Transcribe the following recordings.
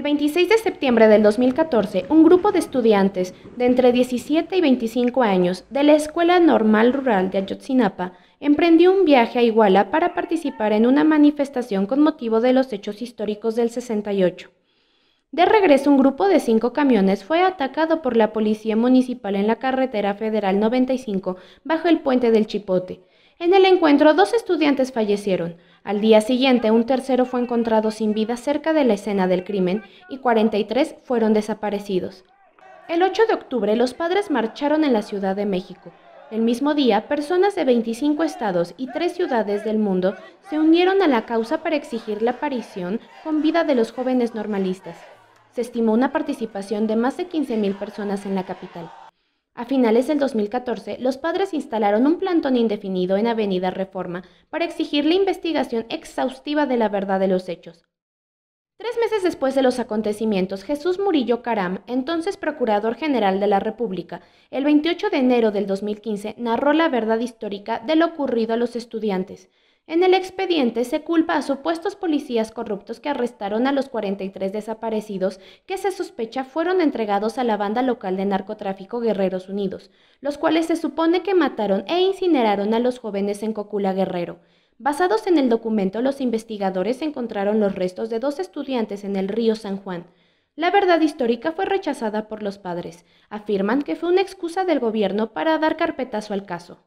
El 26 de septiembre del 2014, un grupo de estudiantes de entre 17 y 25 años de la Escuela Normal Rural de Ayotzinapa emprendió un viaje a Iguala para participar en una manifestación con motivo de los hechos históricos del 68. De regreso, un grupo de cinco camiones fue atacado por la Policía Municipal en la Carretera Federal 95 bajo el puente del Chipote. En el encuentro, dos estudiantes fallecieron. Al día siguiente, un tercero fue encontrado sin vida cerca de la escena del crimen y 43 fueron desaparecidos. El 8 de octubre, los padres marcharon en la Ciudad de México. El mismo día, personas de 25 estados y tres ciudades del mundo se unieron a la causa para exigir la aparición con vida de los jóvenes normalistas. Se estimó una participación de más de 15.000 personas en la capital. A finales del 2014, los padres instalaron un plantón indefinido en Avenida Reforma para exigir la investigación exhaustiva de la verdad de los hechos. Tres meses después de los acontecimientos, Jesús Murillo Caram, entonces Procurador General de la República, el 28 de enero del 2015 narró la verdad histórica de lo ocurrido a los estudiantes, en el expediente se culpa a supuestos policías corruptos que arrestaron a los 43 desaparecidos que se sospecha fueron entregados a la banda local de narcotráfico Guerreros Unidos, los cuales se supone que mataron e incineraron a los jóvenes en Cocula Guerrero. Basados en el documento, los investigadores encontraron los restos de dos estudiantes en el río San Juan. La verdad histórica fue rechazada por los padres. Afirman que fue una excusa del gobierno para dar carpetazo al caso.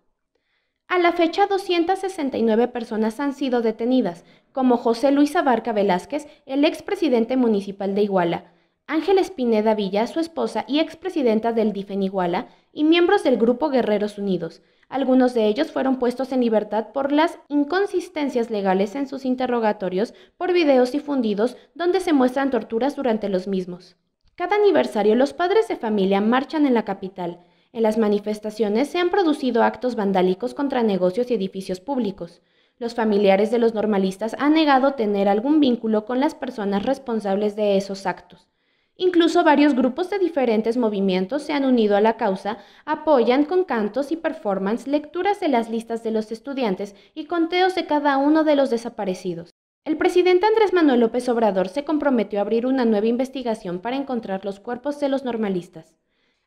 A la fecha, 269 personas han sido detenidas, como José Luis Abarca Velázquez, el expresidente municipal de Iguala, Ángel Espineda Villa, su esposa y expresidenta del DIFEN Iguala, y miembros del Grupo Guerreros Unidos. Algunos de ellos fueron puestos en libertad por las inconsistencias legales en sus interrogatorios por videos difundidos donde se muestran torturas durante los mismos. Cada aniversario los padres de familia marchan en la capital en las manifestaciones se han producido actos vandálicos contra negocios y edificios públicos. Los familiares de los normalistas han negado tener algún vínculo con las personas responsables de esos actos. Incluso varios grupos de diferentes movimientos se han unido a la causa, apoyan con cantos y performance lecturas de las listas de los estudiantes y conteos de cada uno de los desaparecidos. El presidente Andrés Manuel López Obrador se comprometió a abrir una nueva investigación para encontrar los cuerpos de los normalistas.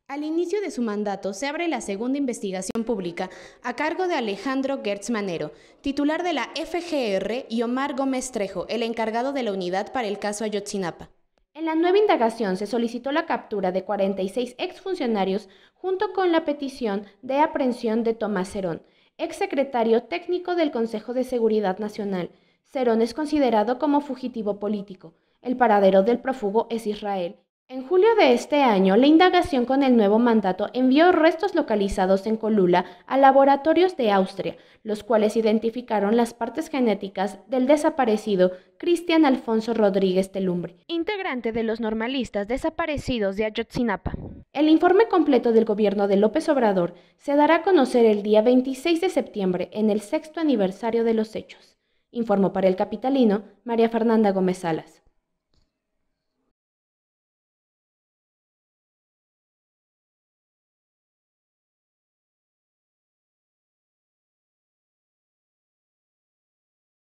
Al inicio de su mandato se abre la segunda investigación pública a cargo de Alejandro Gertz Manero, titular de la FGR, y Omar Gómez Trejo, el encargado de la unidad para el caso Ayotzinapa. En la nueva indagación se solicitó la captura de 46 exfuncionarios junto con la petición de aprehensión de Tomás Cerón, exsecretario técnico del Consejo de Seguridad Nacional. Cerón es considerado como fugitivo político. El paradero del prófugo es Israel en julio de este año, la indagación con el nuevo mandato envió restos localizados en Colula a laboratorios de Austria, los cuales identificaron las partes genéticas del desaparecido Cristian Alfonso Rodríguez Telumbre, integrante de los normalistas desaparecidos de Ayotzinapa. El informe completo del gobierno de López Obrador se dará a conocer el día 26 de septiembre en el sexto aniversario de los hechos, informó para el capitalino María Fernanda Gómez Salas.